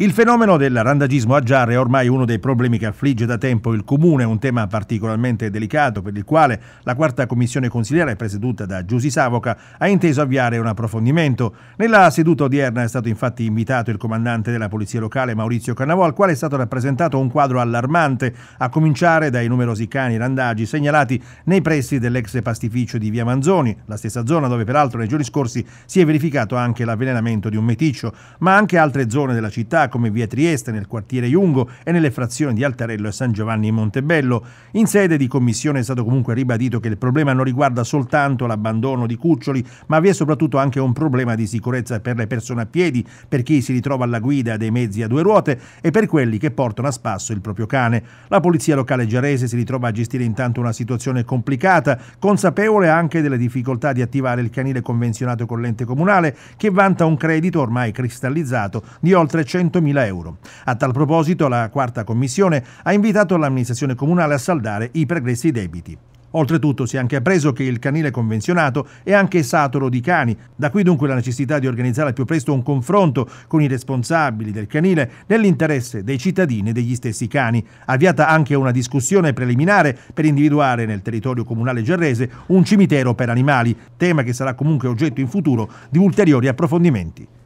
Il fenomeno del randagismo a giarre è ormai uno dei problemi che affligge da tempo il Comune, un tema particolarmente delicato per il quale la quarta commissione consigliere presieduta da Giusi Savoca ha inteso avviare un approfondimento. Nella seduta odierna è stato infatti invitato il comandante della Polizia Locale Maurizio Cannavò, al quale è stato rappresentato un quadro allarmante, a cominciare dai numerosi cani randagi segnalati nei pressi dell'ex pastificio di Via Manzoni, la stessa zona dove peraltro nei giorni scorsi si è verificato anche l'avvelenamento di un meticcio, ma anche altre zone della città come via Trieste, nel quartiere Iungo e nelle frazioni di Altarello e San Giovanni in Montebello. In sede di commissione è stato comunque ribadito che il problema non riguarda soltanto l'abbandono di cuccioli, ma vi è soprattutto anche un problema di sicurezza per le persone a piedi, per chi si ritrova alla guida dei mezzi a due ruote e per quelli che portano a spasso il proprio cane. La polizia locale giarese si ritrova a gestire intanto una situazione complicata, consapevole anche delle difficoltà di attivare il canile convenzionato con l'ente comunale, che vanta un credito ormai cristallizzato di oltre 100 300.000 euro. A tal proposito la quarta commissione ha invitato l'amministrazione comunale a saldare i pregressi debiti. Oltretutto si è anche appreso che il canile convenzionato è anche saturo di cani, da qui dunque la necessità di organizzare al più presto un confronto con i responsabili del canile nell'interesse dei cittadini e degli stessi cani. Avviata anche una discussione preliminare per individuare nel territorio comunale gerrese un cimitero per animali, tema che sarà comunque oggetto in futuro di ulteriori approfondimenti.